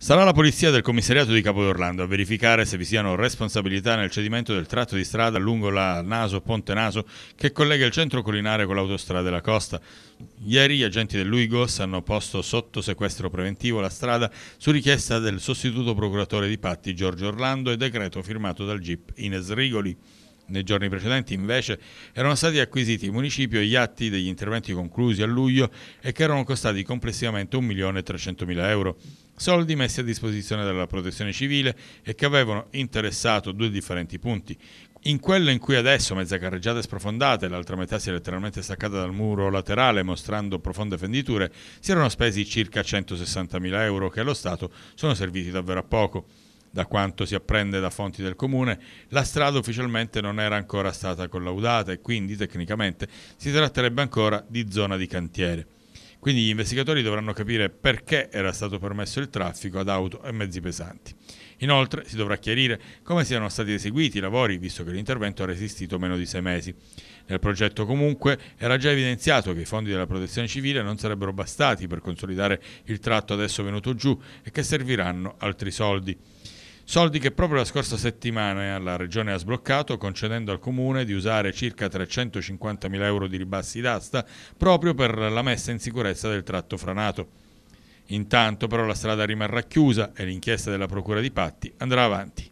Sarà la polizia del commissariato di Capodorlando a verificare se vi siano responsabilità nel cedimento del tratto di strada lungo la Naso Ponte Naso che collega il centro collinare con l'autostrada della costa. Ieri gli agenti dell'UIGOS hanno posto sotto sequestro preventivo la strada su richiesta del sostituto procuratore di Patti Giorgio Orlando e decreto firmato dal GIP Ines Rigoli. Nei giorni precedenti invece erano stati acquisiti in municipio gli atti degli interventi conclusi a luglio e che erano costati complessivamente 1.300.000 euro soldi messi a disposizione della protezione civile e che avevano interessato due differenti punti. In quello in cui adesso mezza carreggiata è sprofondata e l'altra metà si è letteralmente staccata dal muro laterale mostrando profonde fenditure, si erano spesi circa 160.000 euro che allo Stato sono serviti davvero a poco. Da quanto si apprende da fonti del comune, la strada ufficialmente non era ancora stata collaudata e quindi tecnicamente si tratterebbe ancora di zona di cantiere. Quindi gli investigatori dovranno capire perché era stato permesso il traffico ad auto e mezzi pesanti. Inoltre si dovrà chiarire come siano stati eseguiti i lavori, visto che l'intervento ha resistito meno di sei mesi. Nel progetto comunque era già evidenziato che i fondi della protezione civile non sarebbero bastati per consolidare il tratto adesso venuto giù e che serviranno altri soldi. Soldi che proprio la scorsa settimana eh, la Regione ha sbloccato concedendo al Comune di usare circa 350.000 euro di ribassi d'asta proprio per la messa in sicurezza del tratto franato. Intanto però la strada rimarrà chiusa e l'inchiesta della Procura di Patti andrà avanti.